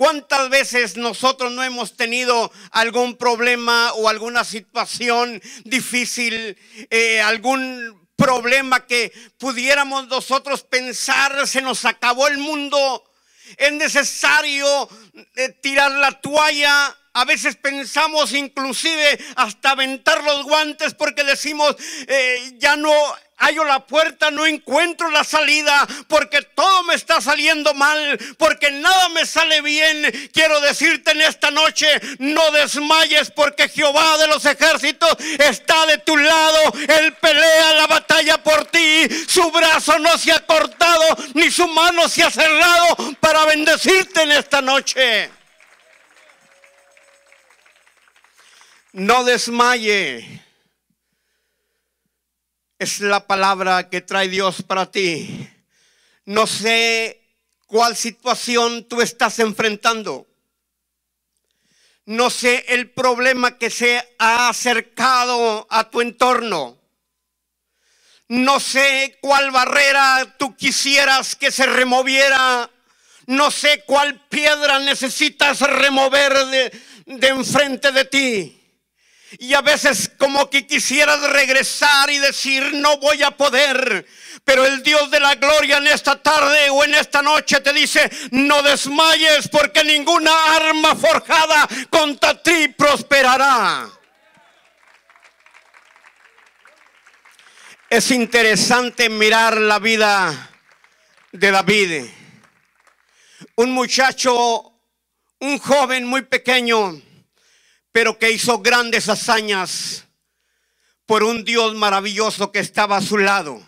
¿Cuántas veces nosotros no hemos tenido algún problema o alguna situación difícil, eh, algún problema que pudiéramos nosotros pensar, se nos acabó el mundo, es necesario eh, tirar la toalla, a veces pensamos inclusive hasta aventar los guantes porque decimos, eh, ya no hallo la puerta, no encuentro la salida, porque todo me está saliendo mal, porque nada me sale bien. Quiero decirte en esta noche, no desmayes, porque Jehová de los ejércitos está de tu lado. Él pelea la batalla por ti. Su brazo no se ha cortado, ni su mano se ha cerrado para bendecirte en esta noche. no desmaye. Es la palabra que trae Dios para ti. No sé cuál situación tú estás enfrentando. No sé el problema que se ha acercado a tu entorno. No sé cuál barrera tú quisieras que se removiera. No sé cuál piedra necesitas remover de, de enfrente de ti. Y a veces como que quisieras regresar y decir, no voy a poder. Pero el Dios de la gloria en esta tarde o en esta noche te dice, no desmayes porque ninguna arma forjada contra ti prosperará. Es interesante mirar la vida de David. Un muchacho, un joven muy pequeño pero que hizo grandes hazañas por un Dios maravilloso que estaba a su lado.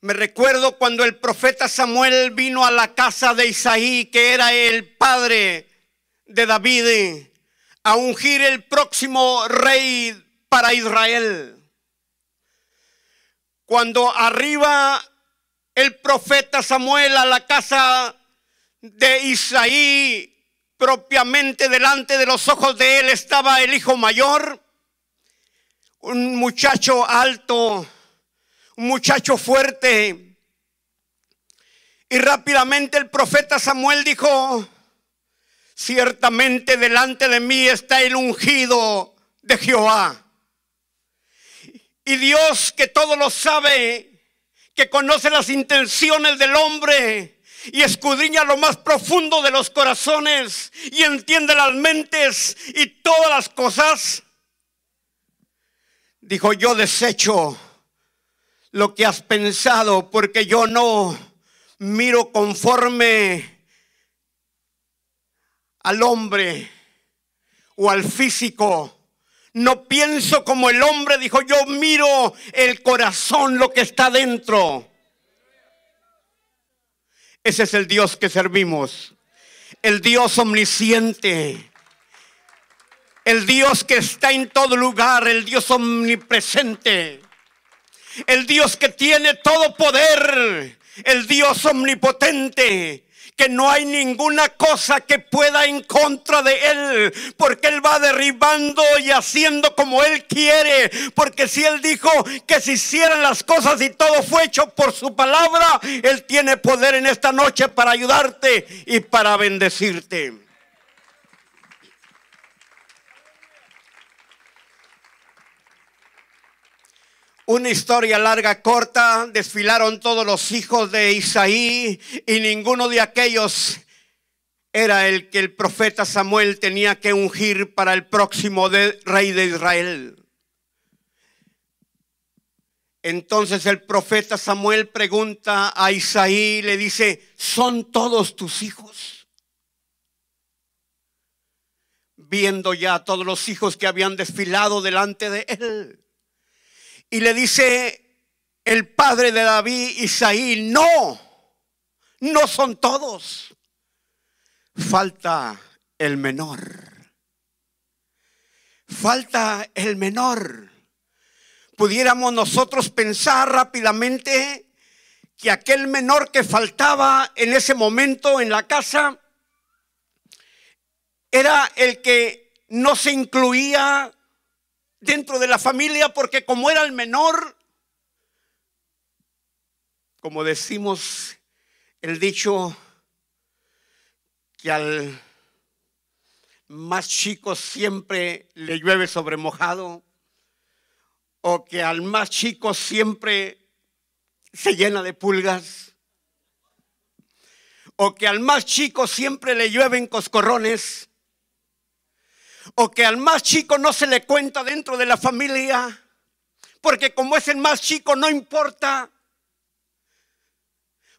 Me recuerdo cuando el profeta Samuel vino a la casa de Isaí, que era el padre de David, a ungir el próximo rey para Israel. Cuando arriba el profeta Samuel a la casa de Isaí, propiamente delante de los ojos de él estaba el hijo mayor, un muchacho alto, un muchacho fuerte. Y rápidamente el profeta Samuel dijo, ciertamente delante de mí está el ungido de Jehová. Y Dios que todo lo sabe, que conoce las intenciones del hombre, y escudriña lo más profundo de los corazones y entiende las mentes y todas las cosas. Dijo, yo desecho lo que has pensado porque yo no miro conforme al hombre o al físico. No pienso como el hombre, dijo, yo miro el corazón, lo que está dentro. Ese es el Dios que servimos. El Dios omnisciente. El Dios que está en todo lugar. El Dios omnipresente. El Dios que tiene todo poder. El Dios omnipotente que no hay ninguna cosa que pueda en contra de Él, porque Él va derribando y haciendo como Él quiere, porque si Él dijo que se hicieran las cosas y todo fue hecho por su palabra, Él tiene poder en esta noche para ayudarte y para bendecirte. Una historia larga, corta, desfilaron todos los hijos de Isaí y ninguno de aquellos era el que el profeta Samuel tenía que ungir para el próximo rey de Israel. Entonces el profeta Samuel pregunta a Isaí, le dice, ¿son todos tus hijos? Viendo ya a todos los hijos que habían desfilado delante de él. Y le dice el padre de David, Isaí, no, no son todos. Falta el menor. Falta el menor. Pudiéramos nosotros pensar rápidamente que aquel menor que faltaba en ese momento en la casa era el que no se incluía dentro de la familia porque como era el menor, como decimos el dicho, que al más chico siempre le llueve sobre mojado, o que al más chico siempre se llena de pulgas, o que al más chico siempre le llueven coscorrones, o que al más chico no se le cuenta dentro de la familia, porque como es el más chico no importa,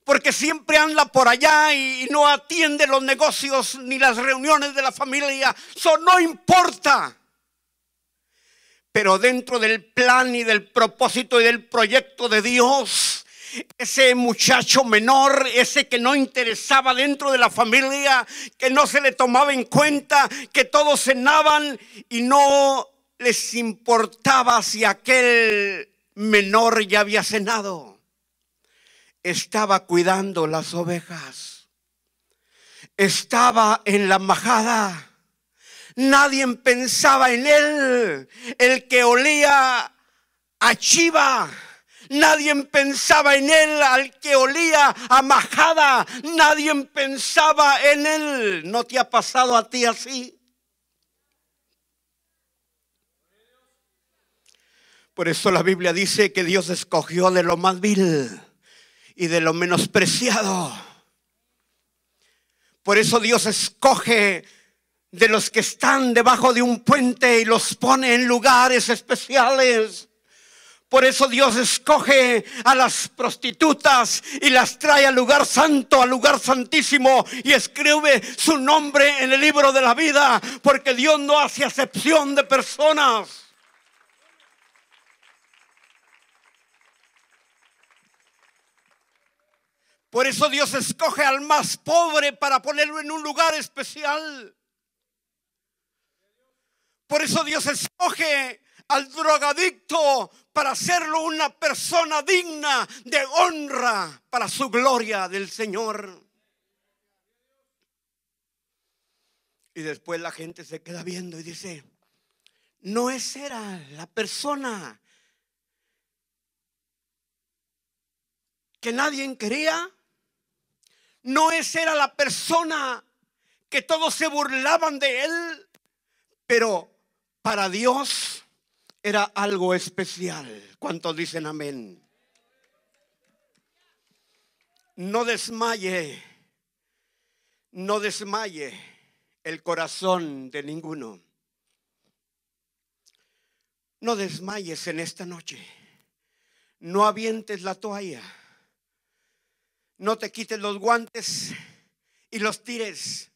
porque siempre anda por allá y no atiende los negocios ni las reuniones de la familia, eso no importa. Pero dentro del plan y del propósito y del proyecto de Dios, ese muchacho menor, ese que no interesaba dentro de la familia, que no se le tomaba en cuenta, que todos cenaban y no les importaba si aquel menor ya había cenado. Estaba cuidando las ovejas. Estaba en la majada. Nadie pensaba en él, el que olía a chiva Nadie pensaba en él al que olía a majada. Nadie pensaba en él. ¿No te ha pasado a ti así? Por eso la Biblia dice que Dios escogió de lo más vil y de lo menospreciado. Por eso Dios escoge de los que están debajo de un puente y los pone en lugares especiales. Por eso Dios escoge a las prostitutas y las trae al lugar santo, al lugar santísimo y escribe su nombre en el libro de la vida, porque Dios no hace acepción de personas. Por eso Dios escoge al más pobre para ponerlo en un lugar especial. Por eso Dios escoge al drogadicto para hacerlo una persona digna de honra para su gloria del Señor. Y después la gente se queda viendo y dice, no es era la persona que nadie quería, no es era la persona que todos se burlaban de él, pero para Dios era algo especial. ¿Cuántos dicen amén? No desmaye, no desmaye el corazón de ninguno. No desmayes en esta noche. No avientes la toalla. No te quites los guantes y los tires.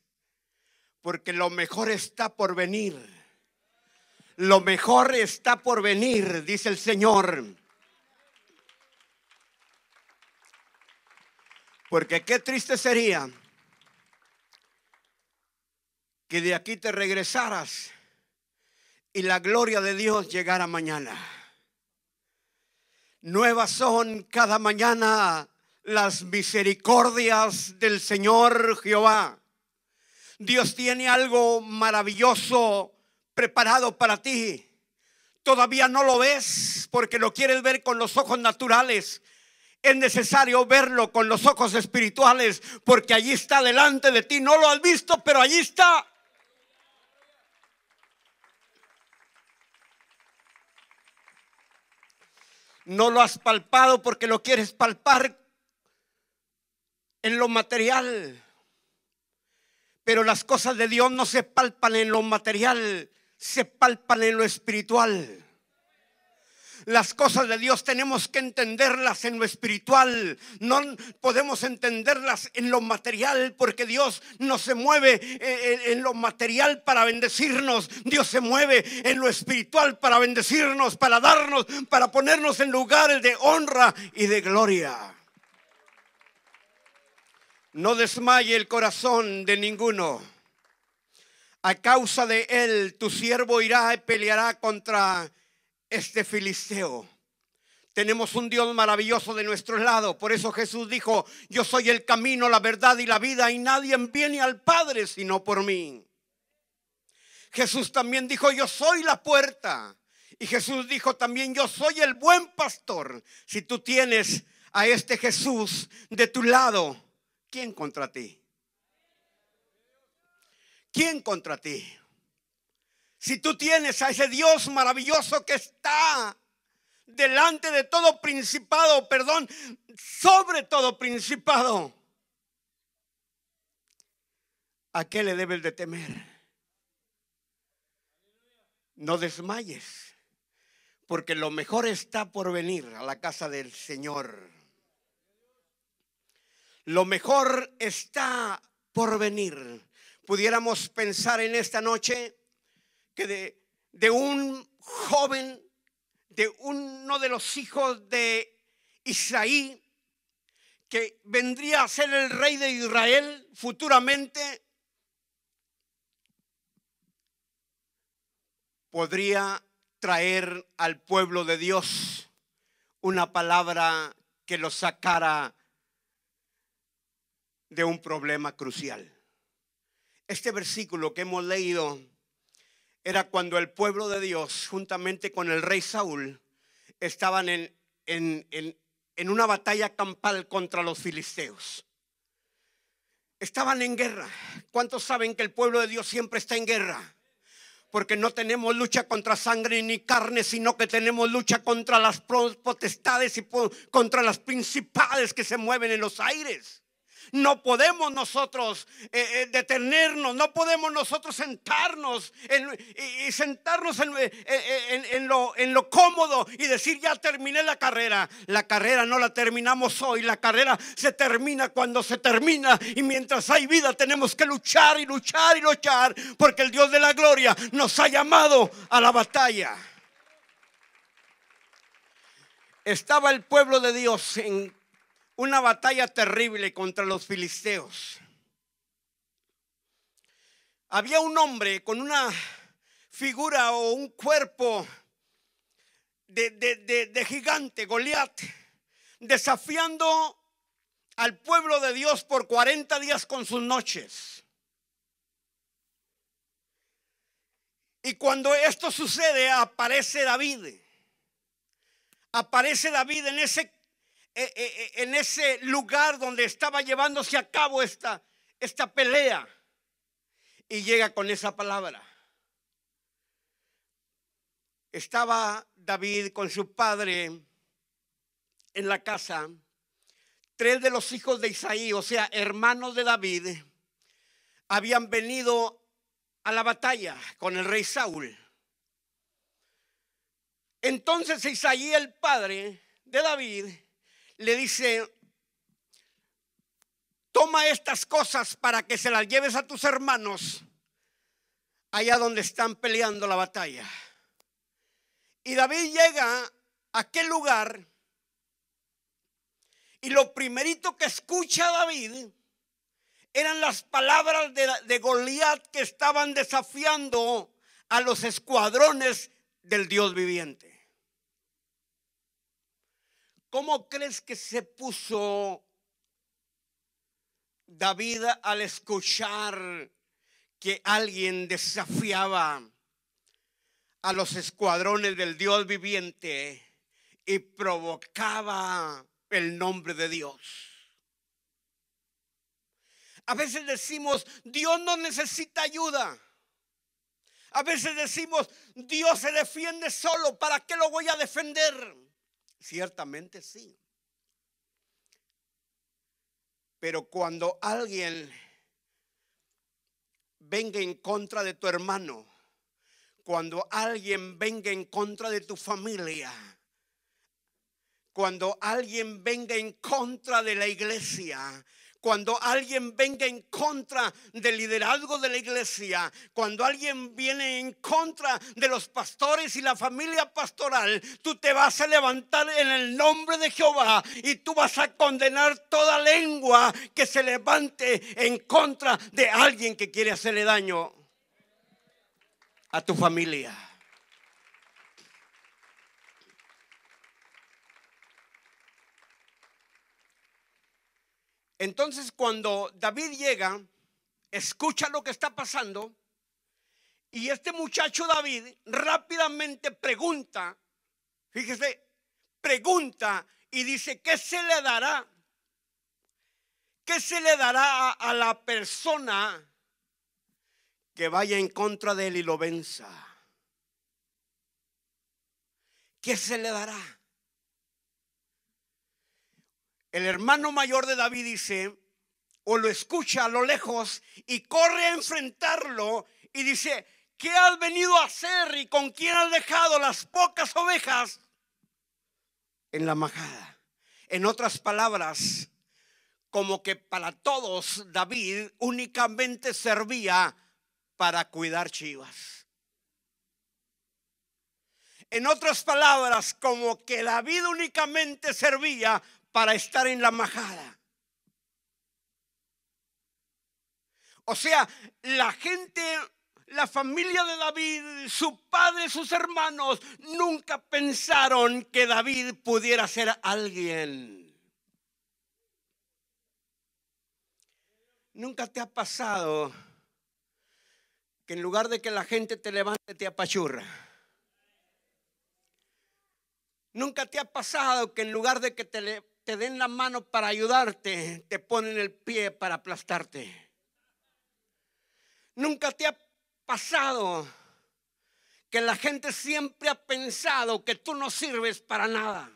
Porque lo mejor está por venir. Lo mejor está por venir, dice el Señor. Porque qué triste sería que de aquí te regresaras y la gloria de Dios llegara mañana. Nuevas son cada mañana las misericordias del Señor Jehová. Dios tiene algo maravilloso preparado para ti. Todavía no lo ves porque lo quieres ver con los ojos naturales. Es necesario verlo con los ojos espirituales porque allí está delante de ti. No lo has visto, pero allí está. No lo has palpado porque lo quieres palpar en lo material. Pero las cosas de Dios no se palpan en lo material, se palpan en lo espiritual. Las cosas de Dios tenemos que entenderlas en lo espiritual. No podemos entenderlas en lo material porque Dios no se mueve en, lo material para bendecirnos. Dios se mueve en lo espiritual para bendecirnos, para darnos, para ponernos en lugares de honra y de gloria. No desmaye el corazón de ninguno. A causa de él, tu siervo irá y peleará contra este filisteo. Tenemos un Dios maravilloso de nuestro lado. Por eso Jesús dijo, yo soy el camino, la verdad y la vida y nadie viene al Padre sino por mí. Jesús también dijo, yo soy la puerta. Y Jesús dijo también, yo soy el buen pastor. Si tú tienes a este Jesús de tu lado, ¿quién contra ti? ¿quién contra ti? Si tú tienes a ese Dios maravilloso que está delante de todo principado, perdón, sobre todo principado, ¿a qué le debes de temer? No desmayes, porque lo mejor está por venir a la casa del Señor. Lo mejor está por venir pudiéramos pensar en esta noche que de, un joven, de uno de los hijos de Isaí, que vendría a ser el rey de Israel futuramente, podría traer al pueblo de Dios una palabra que lo sacara de un problema crucial. Este versículo que hemos leído era cuando el pueblo de Dios, juntamente con el rey Saúl, estaban en, en, una batalla campal contra los filisteos. Estaban en guerra. ¿Cuántos saben que el pueblo de Dios siempre está en guerra? porque no tenemos lucha contra sangre ni carne, sino que tenemos lucha contra las potestades y contra las principales que se mueven en los aires. No podemos nosotros eh, eh, detenernos, no podemos nosotros sentarnos y, sentarnos eh, en, lo, en lo cómodo y decir ya terminé la carrera. La carrera no la terminamos hoy, la carrera se termina cuando se termina y mientras hay vida tenemos que luchar y luchar y luchar porque el Dios de la gloria nos ha llamado a la batalla estaba el pueblo de Dios en una batalla terrible contra los filisteos. Había un hombre con una figura o un cuerpo de, gigante, Goliat, desafiando al pueblo de Dios por 40 días con sus noches. Y cuando esto sucede, aparece David. Aparece David en ese eh, eh, eh, en ese lugar donde estaba llevándose a cabo esta, esta pelea. Y llega con esa palabra. Estaba David con su padre en la casa. Tres de los hijos de Isaí, o sea, hermanos de David, habían venido a la batalla con el rey Saúl. Entonces Isaí, el padre de David, le dice, toma estas cosas para que se las lleves a tus hermanos allá donde están peleando la batalla. Y David llega a aquel lugar y lo primerito que escucha David eran las palabras de, de Goliat que estaban desafiando a los escuadrones del Dios viviente. ¿Cómo crees que se puso David al escuchar que alguien desafiaba a los escuadrones del Dios viviente y provocaba el nombre de Dios? A veces decimos, Dios no necesita ayuda. A veces decimos, Dios se defiende solo, ¿para qué lo voy a defender? Ciertamente sí. Pero cuando alguien venga en contra de tu hermano, cuando alguien venga en contra de tu familia, cuando alguien venga en contra de la iglesia, cuando alguien venga en contra del liderazgo de la iglesia, cuando alguien viene en contra de los pastores y la familia pastoral, tú te vas a levantar en el nombre de Jehová y tú vas a condenar toda lengua que se levante en contra de alguien que quiere hacerle daño a tu familia. Entonces cuando David llega, escucha lo que está pasando y este muchacho David rápidamente pregunta, fíjese, pregunta y dice, ¿qué se le dará? ¿Qué se le dará a, la persona que vaya en contra de él y lo venza? ¿Qué se le dará? el hermano mayor de David dice, o lo escucha a lo lejos y corre a enfrentarlo y dice, ¿qué has venido a hacer y con quién has dejado las pocas ovejas en la majada? En otras palabras, como que para todos David únicamente servía para cuidar chivas. En otras palabras, como que David únicamente servía para estar en la majada. O sea, la gente, la familia de David, su padre, sus hermanos, nunca pensaron que David pudiera ser alguien. ¿Nunca te ha pasado que en lugar de que la gente te levante, te apachurra? ¿Nunca te ha pasado que en lugar de que te, te den la mano para ayudarte, te ponen el pie para aplastarte. Nunca te ha pasado que la gente siempre ha pensado que tú no sirves para nada.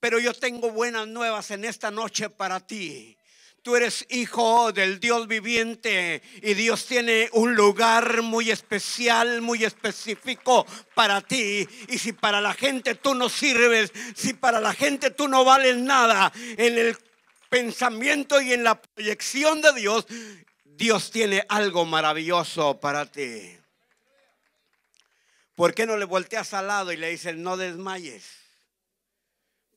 Pero yo tengo buenas nuevas en esta noche para ti. Tú eres hijo del Dios viviente y Dios tiene un lugar muy especial, muy específico para ti. Y si para la gente tú no sirves, si para la gente tú no vales nada, en el pensamiento y en la proyección de Dios, Dios tiene algo maravilloso para ti. ¿Por qué no le volteas al lado y le dices, no desmayes?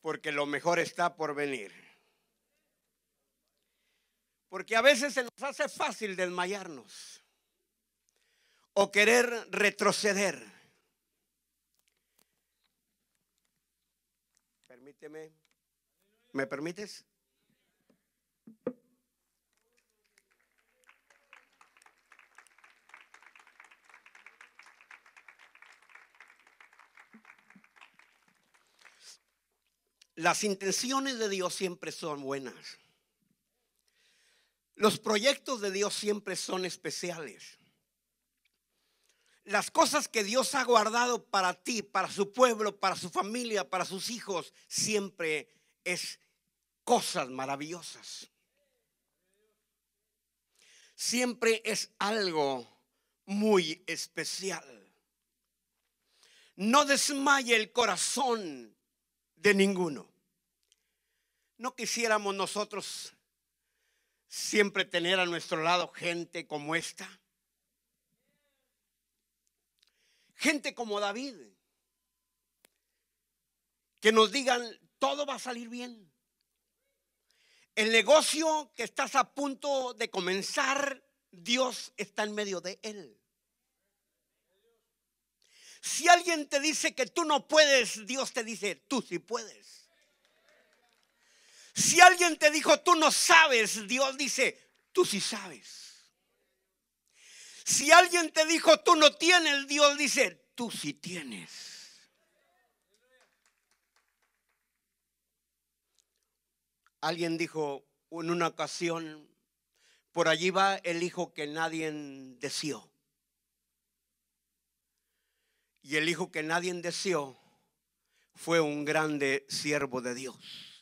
Porque lo mejor está por venir. Porque a veces se nos hace fácil desmayarnos o querer retroceder. Permíteme. ¿Me permites? Las intenciones de Dios siempre son buenas. Los proyectos de Dios siempre son especiales. Las cosas que Dios ha guardado para ti, para su pueblo, para su familia, para sus hijos, siempre es cosas maravillosas. Siempre es algo muy especial. No desmaye el corazón de ninguno. No quisiéramos nosotros siempre tener a nuestro lado gente como esta. Gente como David. Que nos digan, todo va a salir bien. El negocio que estás a punto de comenzar, Dios está en medio de él. Si alguien te dice que tú no puedes, Dios te dice, tú sí puedes. Si alguien te dijo, tú no sabes, Dios dice, tú sí sabes. Si alguien te dijo, tú no tienes, Dios dice, tú sí tienes. Alguien dijo en una ocasión, por allí va el hijo que nadie deseó. Y el hijo que nadie deseó fue un grande siervo de Dios.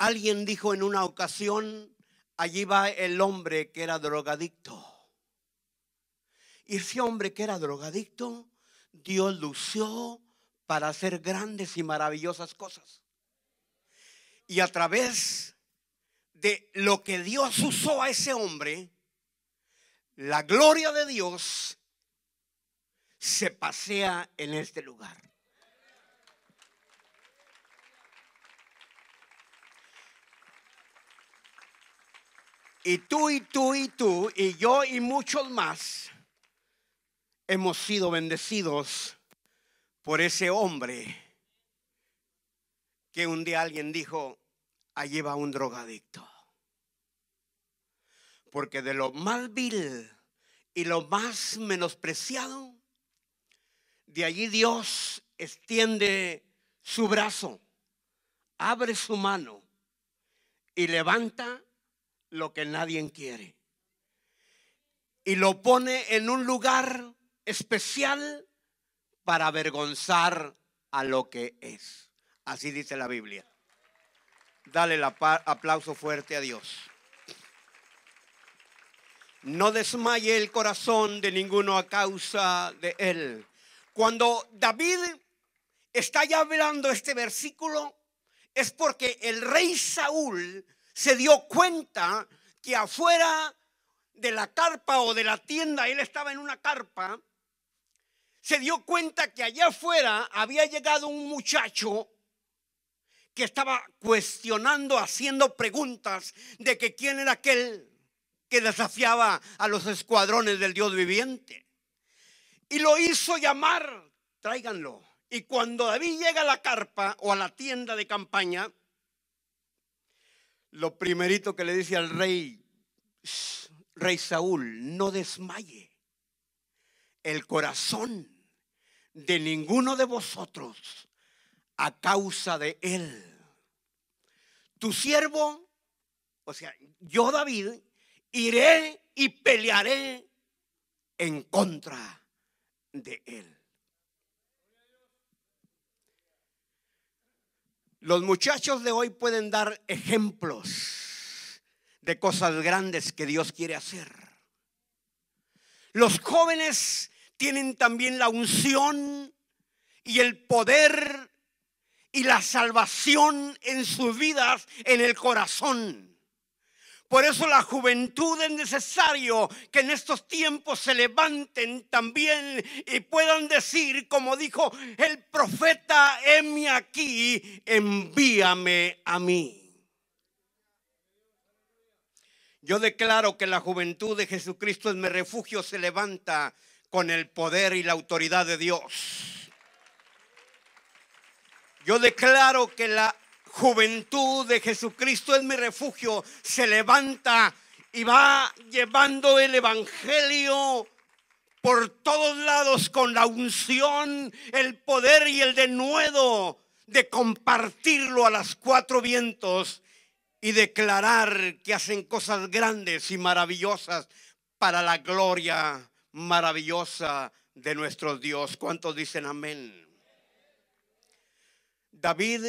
Alguien dijo en una ocasión, allí va el hombre que era drogadicto. Y ese hombre que era drogadicto, Dios lució para hacer grandes y maravillosas cosas. Y a través de lo que Dios usó a ese hombre, la gloria de Dios se pasea en este lugar. Y tú y tú y tú y yo y muchos más hemos sido bendecidos por ese hombre que un día alguien dijo, allí va un drogadicto. Porque de lo más vil y lo más menospreciado, de allí Dios extiende su brazo, abre su mano y levanta lo que nadie quiere. Y lo pone en un lugar especial para avergonzar a lo que es. Así dice la Biblia. Dale el aplauso fuerte a Dios. No desmaye el corazón de ninguno a causa de él. Cuando David está ya hablando este versículo, es porque el rey Saúl se dio cuenta que afuera de la carpa o de la tienda, él estaba en una carpa, se dio cuenta que allá afuera había llegado un muchacho que estaba cuestionando, haciendo preguntas de que quién era aquel que desafiaba a los escuadrones del Dios viviente. Y lo hizo llamar, tráiganlo. Y cuando David llega a la carpa o a la tienda de campaña, lo primerito que le dice al rey, rey Saúl, no desmaye el corazón de ninguno de vosotros a causa de él. Tu siervo, o sea, yo David, iré y pelearé en contra de él. Los muchachos de hoy pueden dar ejemplos de cosas grandes que Dios quiere hacer. Los jóvenes tienen también la unción y el poder y la salvación en sus vidas, en el corazón. Por eso la juventud es necesario que en estos tiempos se levanten también y puedan decir, como dijo el profeta, heme aquí, envíame a mí. Yo declaro que la juventud de Jesucristo en mi refugio se levanta con el poder y la autoridad de Dios. Yo declaro que la juventud de Jesucristo es mi refugio, se levanta y va llevando el Evangelio por todos lados con la unción, el poder y el denuedo de compartirlo a las cuatro vientos y declarar que hacen cosas grandes y maravillosas para la gloria maravillosa de nuestro Dios. ¿Cuántos dicen amén? David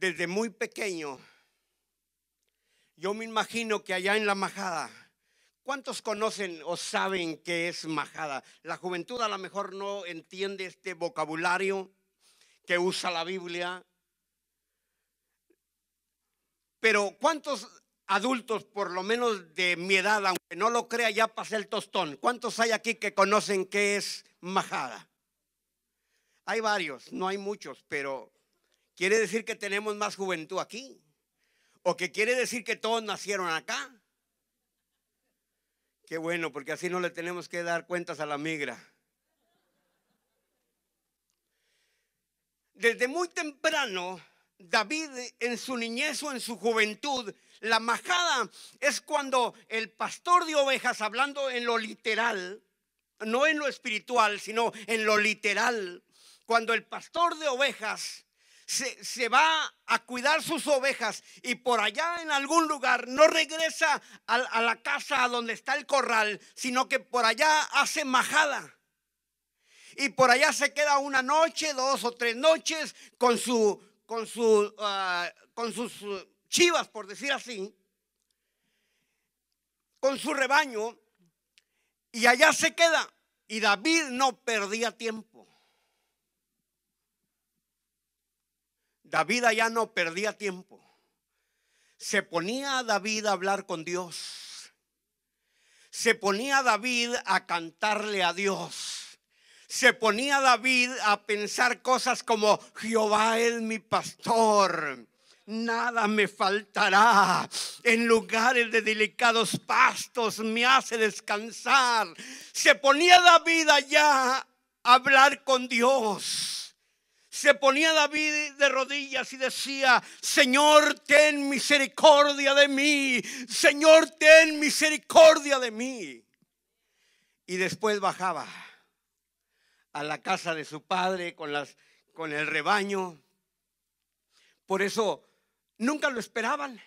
desde muy pequeño, yo me imagino que allá en la majada, ¿cuántos conocen o saben qué es majada? La juventud a lo mejor no entiende este vocabulario que usa la Biblia. Pero ¿cuántos adultos, por lo menos de mi edad, aunque no lo crea, ya pasé el tostón? ¿Cuántos hay aquí que conocen qué es majada? Hay varios, no hay muchos, pero ¿Quiere decir que tenemos más juventud aquí? ¿O que quiere decir que todos nacieron acá? Qué bueno, porque así no le tenemos que dar cuentas a la migra. Desde muy temprano, David en su niñez o en su juventud, la majada es cuando el pastor de ovejas, hablando en lo literal, no en lo espiritual, sino en lo literal, cuando el pastor de ovejas se, va a cuidar sus ovejas y por allá en algún lugar no regresa a, la casa donde está el corral, sino que por allá hace majada. Y por allá se queda una noche, dos o tres noches con, su, con, su, ah, con sus uh, chivas, por decir así, con su rebaño, y allá se queda. Y David no perdía tiempo. David ya no perdía tiempo. Se ponía a David a hablar con Dios. Se ponía David a cantarle a Dios. Se ponía David a pensar cosas como Jehová es mi pastor nada me faltará. En lugares de delicados pastos me hace descansar. Se ponía David allá a hablar con Dios se ponía David de rodillas y decía, Señor, ten misericordia de mí, Señor, ten misericordia de mí. Y después bajaba a la casa de su padre con, las, con el rebaño. Por eso nunca lo esperaban,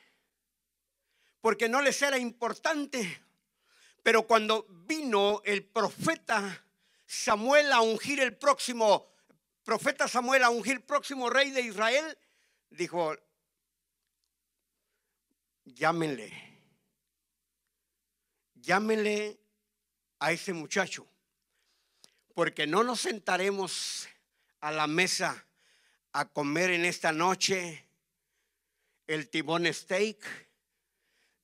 porque no les era importante. Pero cuando vino el profeta Samuel a ungir el próximo profeta Samuel a ungir próximo rey de Israel, dijo, llámenle, llámenle a ese muchacho, porque no nos sentaremos a la mesa a comer en esta noche el timón steak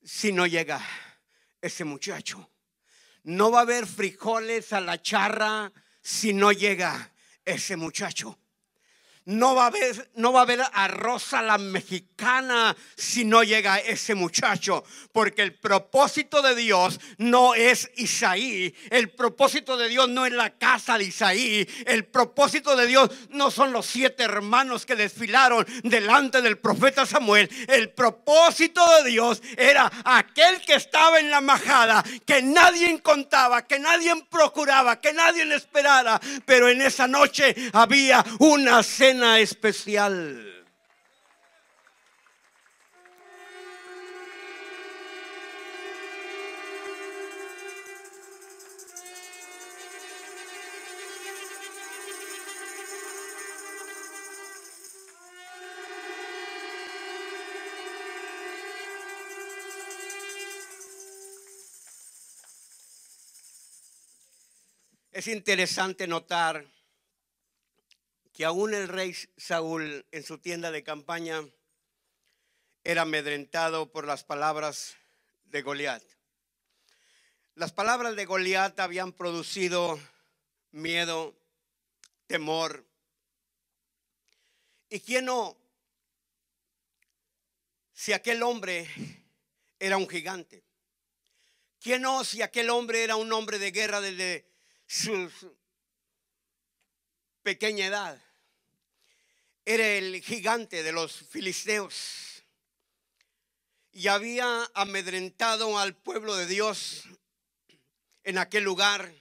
si no llega ese muchacho. No va a haber frijoles a la charra si no llega ese muchacho no va, a haber, no va a haber arroz a la mexicana si no llega ese muchacho, porque el propósito de Dios no es Isaí, el propósito de Dios no es la casa de Isaí, el propósito de Dios no son los siete hermanos que desfilaron delante del profeta Samuel, el propósito de Dios era aquel que estaba en la majada, que nadie contaba, que nadie procuraba, que nadie esperaba pero en esa noche había una serie especial. Es interesante notar que aún el rey Saúl en su tienda de campaña era amedrentado por las palabras de Goliat. Las palabras de Goliat habían producido miedo, temor. ¿Y quién no? Si aquel hombre era un gigante. ¿Quién no? Si aquel hombre era un hombre de guerra desde sus pequeña edad. Era el gigante de los filisteos y había amedrentado al pueblo de Dios en aquel lugar.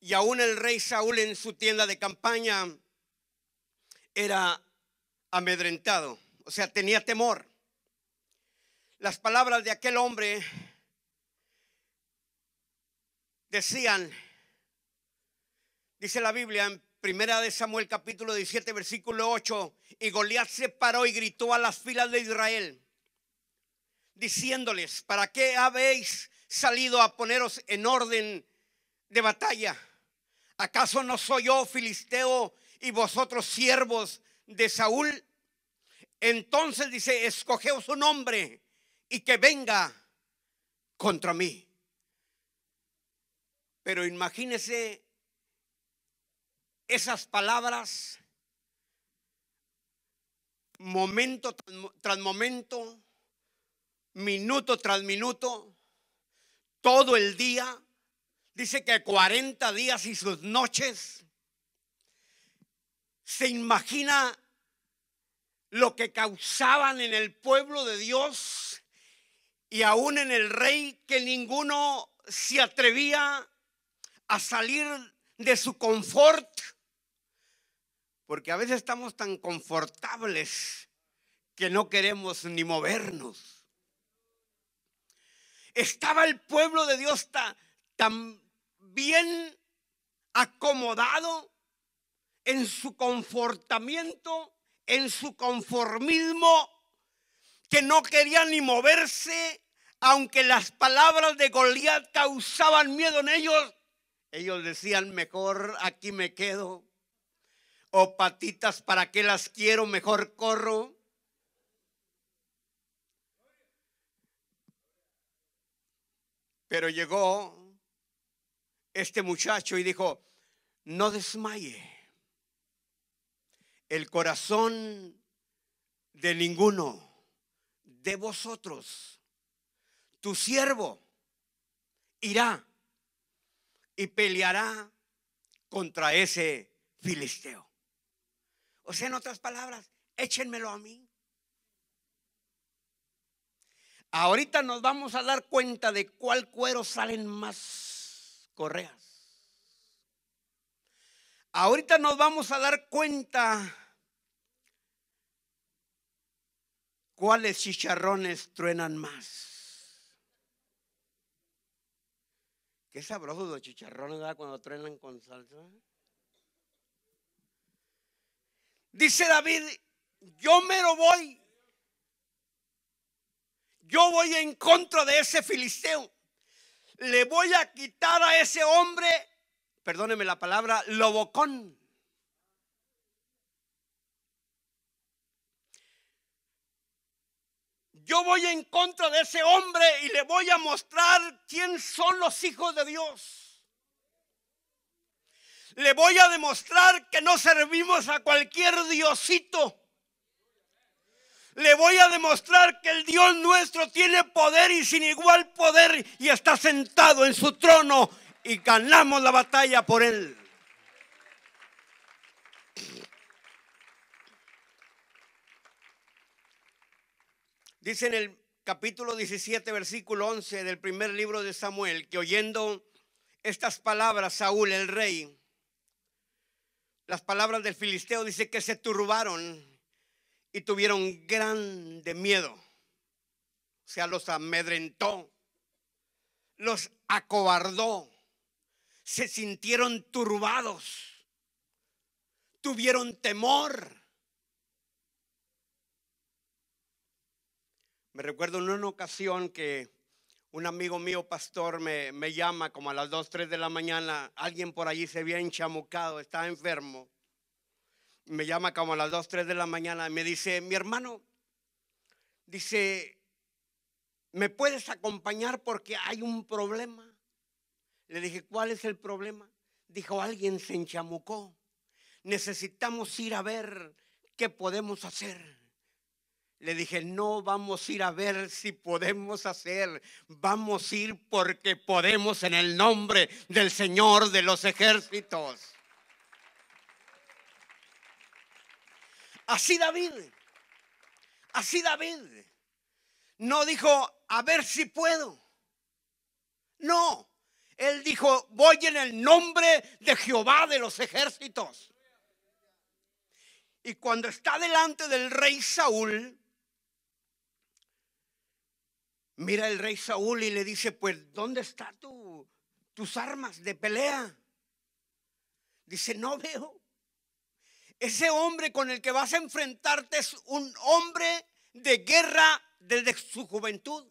Y aún el rey Saúl en su tienda de campaña era amedrentado, o sea, tenía temor. Las palabras de aquel hombre decían, dice la Biblia en Primera de Samuel capítulo 17 versículo 8. Y Goliat se paró y gritó a las filas de Israel, diciéndoles, ¿para qué habéis salido a poneros en orden de batalla? ¿Acaso no soy yo filisteo y vosotros siervos de Saúl? Entonces dice, escogeos un hombre y que venga contra mí. Pero imagínese esas palabras, momento tras momento, minuto tras minuto, todo el día. Dice que 40 días y sus noches. Se imagina lo que causaban en el pueblo de Dios y aún en el rey que ninguno se atrevía a salir de su confort porque a veces estamos tan confortables que no queremos ni movernos. Estaba el pueblo de Dios tan, bien acomodado en su confortamiento, en su conformismo, que no quería ni moverse, aunque las palabras de Goliat causaban miedo en ellos. Ellos decían, mejor aquí me quedo o patitas, ¿para qué las quiero? Mejor corro. Pero llegó este muchacho y dijo, no desmaye el corazón de ninguno de vosotros. Tu siervo irá y peleará contra ese filisteo. O sea, en otras palabras, échenmelo a mí. Ahorita nos vamos a dar cuenta de cuál cuero salen más correas. Ahorita nos vamos a dar cuenta cuáles chicharrones truenan más. Qué sabrosos los chicharrones da cuando truenan con salsa. Dice David, yo me lo voy. Yo voy en contra de ese filisteo. Le voy a quitar a ese hombre, perdóneme la palabra, lobocón. Yo voy en contra de ese hombre y le voy a mostrar quién son los hijos de Dios le voy a demostrar que no servimos a cualquier diosito. Le voy a demostrar que el Dios nuestro tiene poder y sin igual poder y está sentado en su trono y ganamos la batalla por él. Dice en el capítulo 17, versículo 11 del primer libro de Samuel, que oyendo estas palabras, Saúl el rey las palabras del filisteo dice que se turbaron y tuvieron grande miedo. O sea, los amedrentó, los acobardó, se sintieron turbados, tuvieron temor. Me recuerdo en una ocasión que un amigo mío, pastor, me, me, llama como a las 2, 3 de la mañana. Alguien por allí se había enchamucado, estaba enfermo. Me llama como a las 2, 3 de la mañana y me dice, mi hermano, dice, ¿me puedes acompañar porque hay un problema? Le dije, ¿cuál es el problema? Dijo, alguien se enchamucó. Necesitamos ir a ver qué podemos hacer. Le dije, no vamos a ir a ver si podemos hacer, vamos a ir porque podemos en el nombre del Señor de los ejércitos. Así David, así David, no dijo, a ver si puedo. No, él dijo, voy en el nombre de Jehová de los ejércitos. Y cuando está delante del rey Saúl, mira el rey Saúl y le dice, pues, ¿dónde están tus armas de pelea? Dice, no veo. Ese hombre con el que vas a enfrentarte es un hombre de guerra desde su juventud.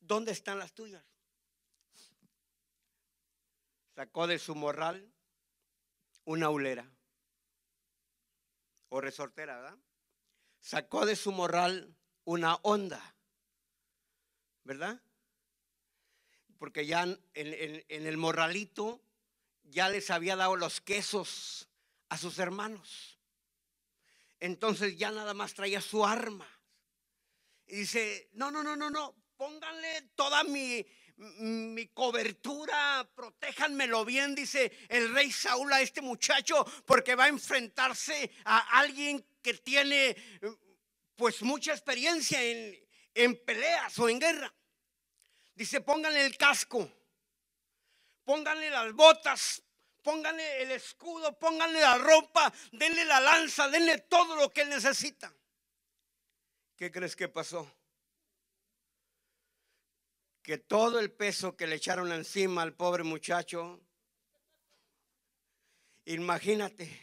¿Dónde están las tuyas? Sacó de su morral una ulera o resortera, ¿verdad? Sacó de su morral una onda ¿verdad? Porque ya en, el morralito ya les había dado los quesos a sus hermanos. Entonces ya nada más traía su arma. Y dice, no, no, no, no, no, pónganle toda mi, mi cobertura, protéjanmelo bien, dice el rey Saúl a este muchacho, porque va a enfrentarse a alguien que tiene pues mucha experiencia en, en peleas o en guerra. Dice, pónganle el casco, pónganle las botas, pónganle el escudo, pónganle la ropa, denle la lanza, denle todo lo que necesita. ¿Qué crees que pasó? Que todo el peso que le echaron encima al pobre muchacho, imagínate,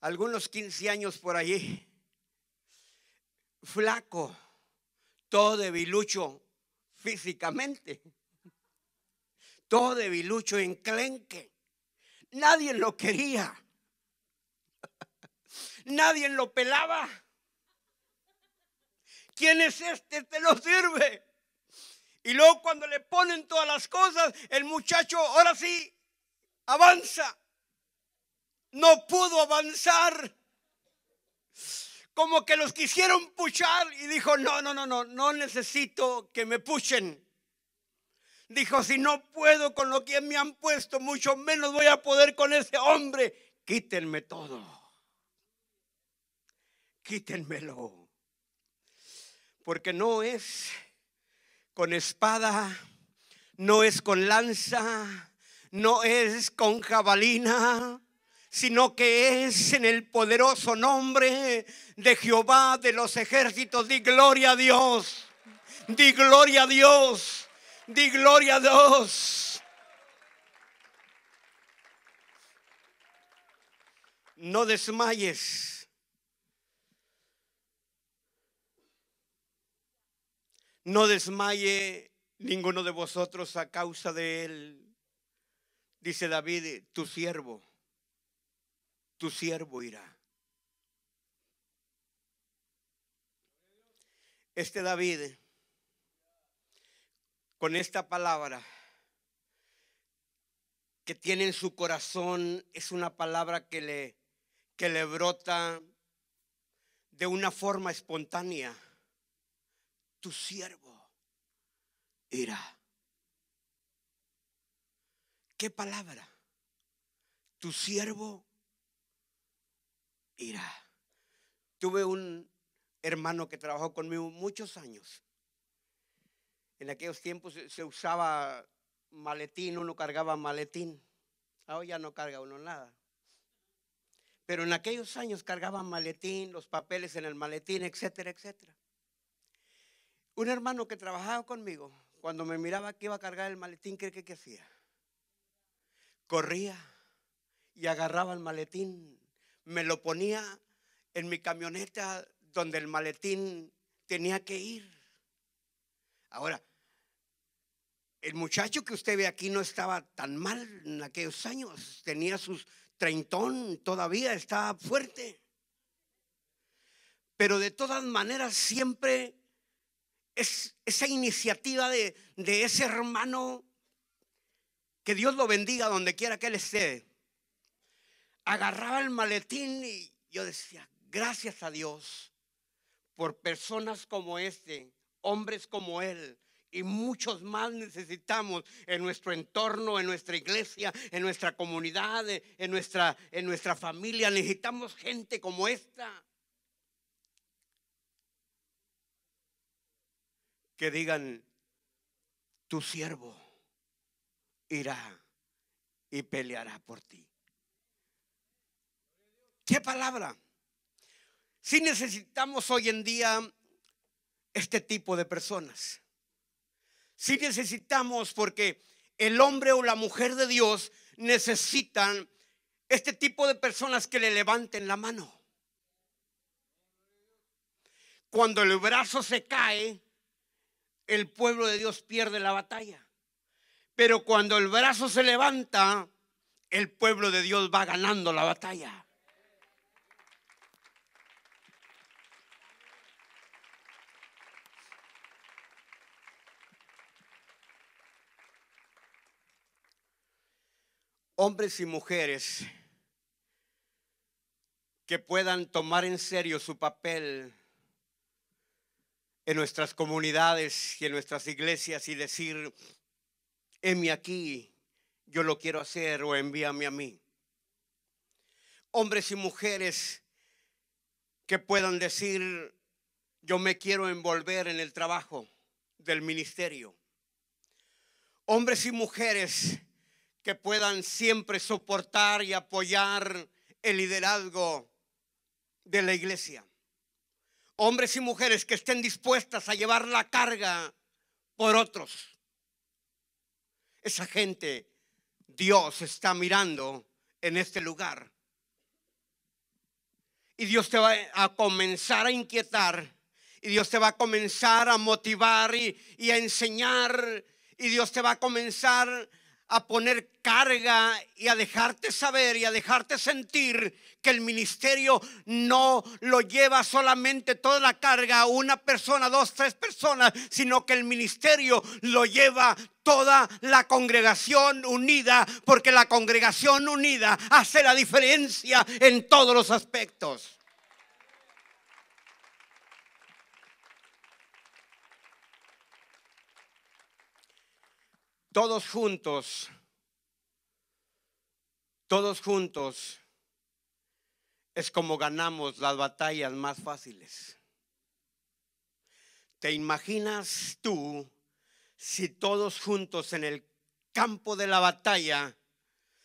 algunos 15 años por allí, flaco, todo debilucho físicamente, todo debilucho enclenque. Nadie lo quería, nadie lo pelaba. ¿Quién es este? Te este lo sirve. Y luego cuando le ponen todas las cosas, el muchacho ahora sí avanza. No pudo avanzar como que los quisieron puchar y dijo, no, no, no, no, no necesito que me puchen. Dijo, si no puedo con lo que me han puesto, mucho menos voy a poder con ese hombre. Quítenme todo. Quítenmelo. Porque no es con espada, no es con lanza, no es con jabalina, sino que es en el poderoso nombre de Jehová de los ejércitos. Di gloria a Dios, di gloria a Dios, di gloria a Dios. No desmayes. No desmaye ninguno de vosotros a causa de él. Dice David, tu siervo tu siervo irá. Este David, con esta palabra que tiene en su corazón, es una palabra que le, que le brota de una forma espontánea. Tu siervo irá. ¿Qué palabra? Tu siervo Mira, Tuve un hermano que trabajó conmigo muchos años. En aquellos tiempos se usaba maletín, uno cargaba maletín. Ahora ya no carga uno nada. Pero en aquellos años cargaba maletín, los papeles en el maletín, etcétera, etcétera. Un hermano que trabajaba conmigo, cuando me miraba que iba a cargar el maletín, ¿qué, qué hacía? Corría y agarraba el maletín me lo ponía en mi camioneta donde el maletín tenía que ir. Ahora, el muchacho que usted ve aquí no estaba tan mal en aquellos años, tenía sus treintón, todavía estaba fuerte. Pero de todas maneras siempre es esa iniciativa de, de ese hermano, que Dios lo bendiga donde quiera que él esté, agarraba el maletín y yo decía, gracias a Dios por personas como este, hombres como él. Y muchos más necesitamos en nuestro entorno, en nuestra iglesia, en nuestra comunidad, en nuestra, en nuestra familia. Necesitamos gente como esta. Que digan, tu siervo irá y peleará por ti. ¿Qué palabra? Si necesitamos hoy en día este tipo de personas. Si necesitamos porque el hombre o la mujer de Dios necesitan este tipo de personas que le levanten la mano. Cuando el brazo se cae, el pueblo de Dios pierde la batalla. Pero cuando el brazo se levanta, el pueblo de Dios va ganando la batalla. hombres y mujeres que puedan tomar en serio su papel en nuestras comunidades y en nuestras iglesias y decir, heme aquí, yo lo quiero hacer o envíame a mí. Hombres y mujeres que puedan decir, yo me quiero envolver en el trabajo del ministerio. Hombres y mujeres que puedan siempre soportar y apoyar el liderazgo de la iglesia. Hombres y mujeres que estén dispuestas a llevar la carga por otros. Esa gente Dios está mirando en este lugar. Y Dios te va a comenzar a inquietar. Y Dios te va a comenzar a motivar y, a enseñar. Y Dios te va a comenzar a poner carga y a dejarte saber y a dejarte sentir que el ministerio no lo lleva solamente toda la carga a una persona, dos, tres personas, sino que el ministerio lo lleva toda la congregación unida, porque la congregación unida hace la diferencia en todos los aspectos. todos juntos, todos juntos, es como ganamos las batallas más fáciles. ¿Te imaginas tú si todos juntos en el campo de la batalla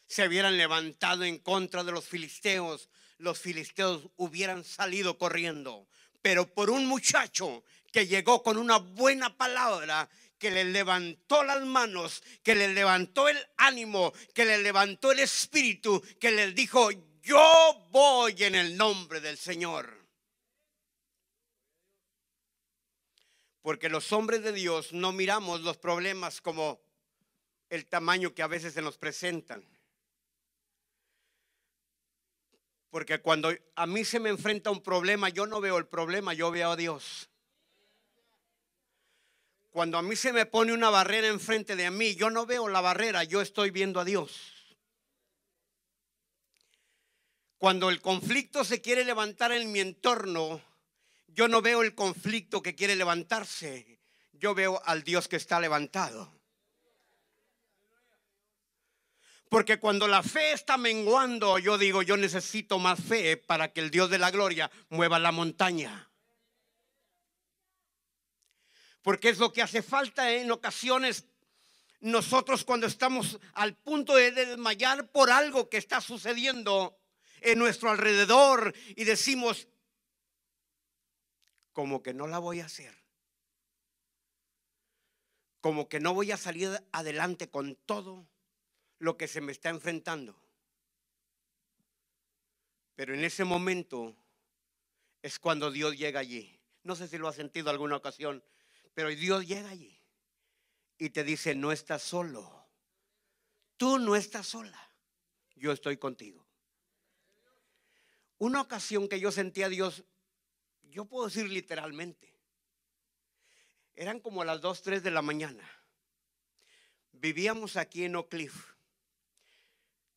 se hubieran levantado en contra de los filisteos? Los filisteos hubieran salido corriendo, pero por un muchacho que llegó con una buena palabra que le levantó las manos, que le levantó el ánimo, que le levantó el espíritu, que le dijo, yo voy en el nombre del Señor. Porque los hombres de Dios no miramos los problemas como el tamaño que a veces se nos presentan. Porque cuando a mí se me enfrenta un problema, yo no veo el problema, yo veo a Dios. Cuando a mí se me pone una barrera enfrente de mí, yo no veo la barrera, yo estoy viendo a Dios. Cuando el conflicto se quiere levantar en mi entorno, yo no veo el conflicto que quiere levantarse, yo veo al Dios que está levantado. Porque cuando la fe está menguando, yo digo, yo necesito más fe para que el Dios de la gloria mueva la montaña porque es lo que hace falta ¿eh? en ocasiones. Nosotros cuando estamos al punto de desmayar por algo que está sucediendo en nuestro alrededor y decimos, como que no la voy a hacer, como que no voy a salir adelante con todo lo que se me está enfrentando. Pero en ese momento es cuando Dios llega allí. No sé si lo ha sentido alguna ocasión. Pero Dios llega allí y te dice, no estás solo. Tú no estás sola. Yo estoy contigo. Una ocasión que yo sentí a Dios, yo puedo decir literalmente, eran como las 2, 3 de la mañana. Vivíamos aquí en Oak Cliff.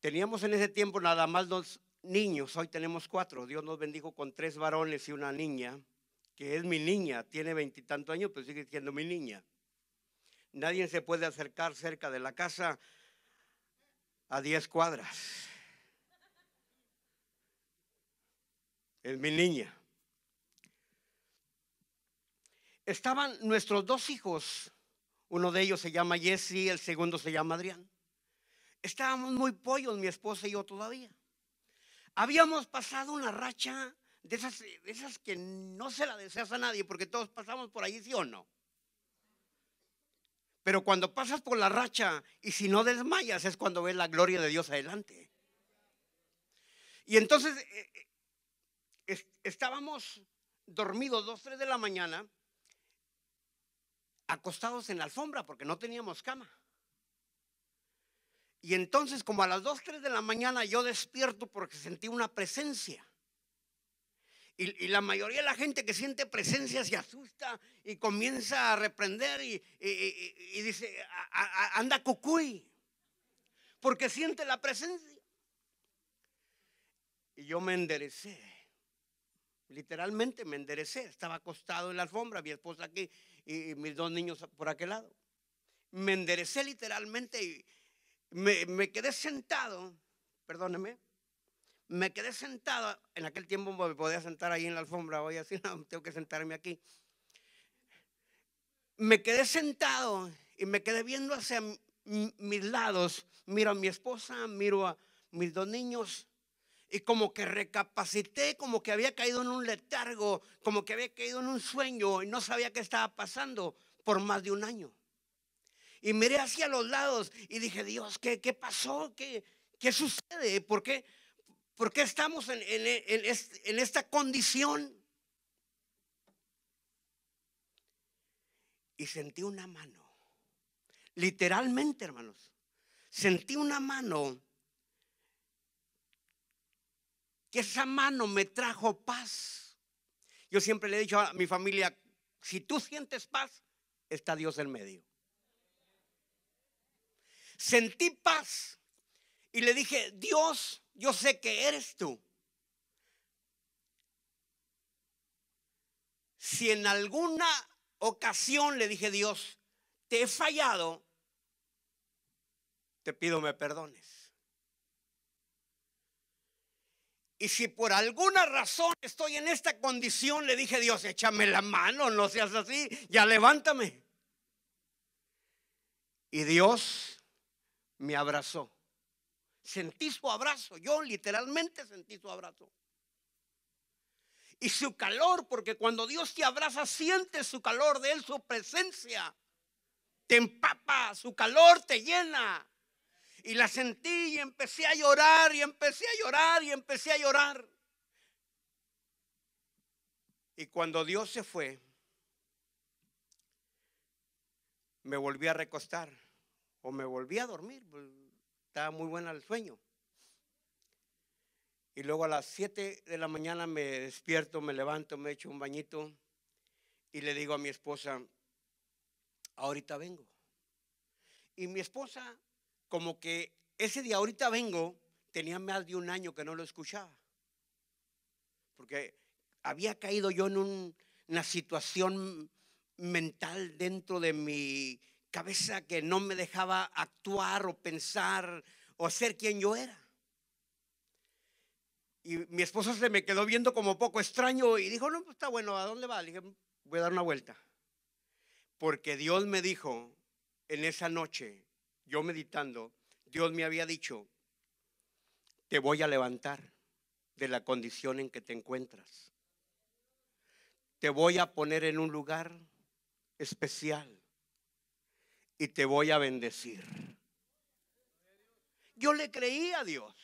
Teníamos en ese tiempo nada más dos niños, hoy tenemos cuatro. Dios nos bendijo con tres varones y una niña que es mi niña, tiene veintitantos años, pero pues sigue siendo mi niña. Nadie se puede acercar cerca de la casa a diez cuadras. Es mi niña. Estaban nuestros dos hijos, uno de ellos se llama Jesse, el segundo se llama Adrián. Estábamos muy pollos, mi esposa y yo todavía. Habíamos pasado una racha de esas, esas que no se la deseas a nadie, porque todos pasamos por ahí, sí o no. Pero cuando pasas por la racha y si no desmayas es cuando ves la gloria de Dios adelante. Y entonces eh, eh, estábamos dormidos dos, tres de la mañana, acostados en la alfombra porque no teníamos cama. Y entonces como a las dos, tres de la mañana yo despierto porque sentí una presencia. Y, la mayoría de la gente que siente presencia se asusta y comienza a reprender y, dice, anda cucuy, porque siente la presencia. Y yo me enderecé, literalmente me enderecé, estaba acostado en la alfombra, mi esposa aquí y, mis dos niños por aquel lado. Me enderecé literalmente y me quedé sentado, perdóneme, me quedé sentado, en aquel tiempo me podía sentar ahí en la alfombra, hoy así no, tengo que sentarme aquí. Me quedé sentado y me quedé viendo hacia mis lados, miro a mi esposa, miro a mis dos niños y como que recapacité, como que había caído en un letargo, como que había caído en un sueño y no sabía qué estaba pasando por más de un año. Y miré hacia los lados y dije, Dios, ¿qué, qué pasó? ¿Qué, ¿Qué sucede? ¿Por qué? ¿Por qué estamos en, esta condición? Y sentí una mano. Literalmente, hermanos. Sentí una mano que esa mano me trajo paz. Yo siempre le he dicho a mi familia, si tú sientes paz, está Dios en medio. Sentí paz y le dije, Dios, yo sé que eres tú. Si en alguna ocasión le dije, Dios, te he fallado, te pido me perdones. Y si por alguna razón estoy en esta condición, le dije, Dios, échame la mano, no seas así, ya levántame. Y Dios me abrazó. Sentí su abrazo, yo literalmente sentí su abrazo. Y su calor, porque cuando Dios te abraza, sientes su calor de Él, su presencia. Te empapa, su calor te llena. Y la sentí y empecé a llorar y empecé a llorar y empecé a llorar. Y cuando Dios se fue, me volví a recostar o me volví a dormir estaba muy buena el sueño. Y luego a las 7 de la mañana me despierto, me levanto, me echo un bañito y le digo a mi esposa, ahorita vengo. Y mi esposa, como que ese día ahorita vengo, tenía más de un año que no lo escuchaba. Porque había caído yo en una situación mental dentro de mi cabeza que no me dejaba actuar o pensar o ser quien yo era. Y mi esposa se me quedó viendo como poco extraño y dijo, no, pues está bueno, ¿a dónde va? Le dije, voy a dar una vuelta. Porque Dios me dijo en esa noche, yo meditando, Dios me había dicho, te voy a levantar de la condición en que te encuentras. Te voy a poner en un lugar especial y te voy a bendecir. Yo le creí a Dios.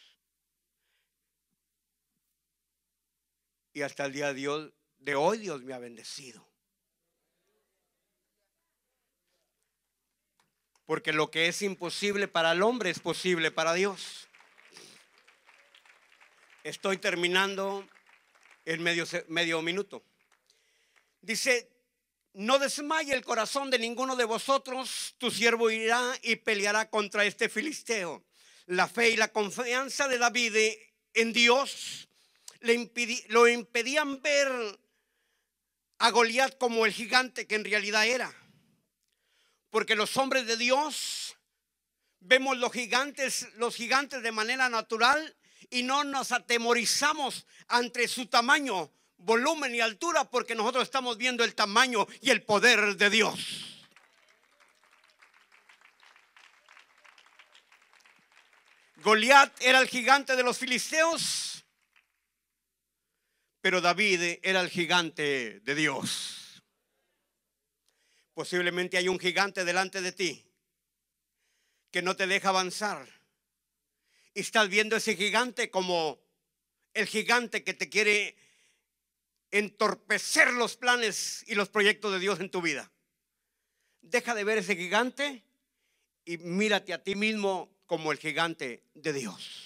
Y hasta el día de, hoy Dios me ha bendecido. Porque lo que es imposible para el hombre es posible para Dios. Estoy terminando en medio, medio minuto. Dice, no desmaye el corazón de ninguno de vosotros, tu siervo irá y peleará contra este filisteo. La fe y la confianza de David en Dios le lo impedían ver a Goliat como el gigante que en realidad era. Porque los hombres de Dios vemos los gigantes, los gigantes de manera natural y no nos atemorizamos ante su tamaño, volumen y altura porque nosotros estamos viendo el tamaño y el poder de Dios. Goliat era el gigante de los filisteos, pero David era el gigante de Dios. Posiblemente hay un gigante delante de ti que no te deja avanzar. Y estás viendo ese gigante como el gigante que te quiere entorpecer los planes y los proyectos de Dios en tu vida. Deja de ver ese gigante y mírate a ti mismo como el gigante de Dios.